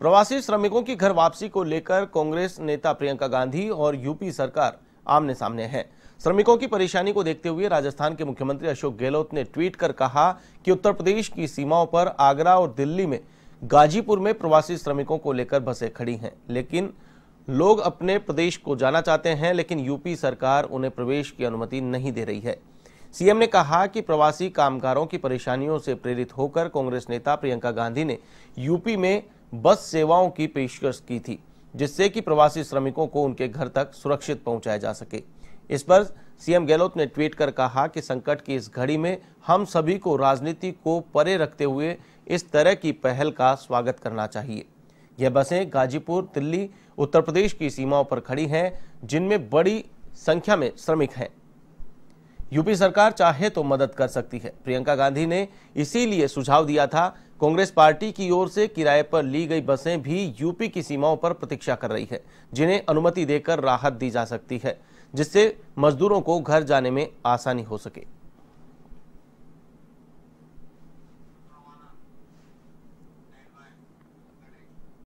प्रवासी श्रमिकों की घर वापसी को लेकर कांग्रेस नेता प्रियंका गांधी और यूपी सरकार आमने सामने है श्रमिकों की परेशानी को देखते हुए राजस्थान के मुख्यमंत्री अशोक गहलोत ने ट्वीट कर कहा कि उत्तर प्रदेश की सीमाओं पर आगरा और दिल्ली में गाजीपुर में प्रवासी श्रमिकों को लेकर बसें खड़ी हैं लेकिन लोग अपने प्रदेश को जाना चाहते हैं लेकिन यूपी सरकार उन्हें प्रवेश की अनुमति नहीं दे रही है सीएम ने कहा कि प्रवासी कामगारों की परेशानियों से प्रेरित होकर कांग्रेस नेता प्रियंका गांधी ने यूपी में बस सेवाओं की पेशकश की थी जिससे कि प्रवासी श्रमिकों को उनके घर तक सुरक्षित पहुंचाया जा सके इस पर सीएम गहलोत ने ट्वीट कर कहा कि संकट की इस घड़ी में हम सभी को राजनीति को परे रखते हुए इस तरह की पहल का स्वागत करना चाहिए यह बसें गाजीपुर दिल्ली उत्तर प्रदेश की सीमाओं पर खड़ी हैं जिनमें बड़ी संख्या में श्रमिक हैं यूपी सरकार चाहे तो मदद कर सकती है प्रियंका गांधी ने इसीलिए सुझाव दिया था कांग्रेस पार्टी की ओर से किराए पर ली गई बसें भी यूपी की सीमाओं पर प्रतीक्षा कर रही है जिन्हें अनुमति देकर राहत दी जा सकती है जिससे मजदूरों को घर जाने में आसानी हो सके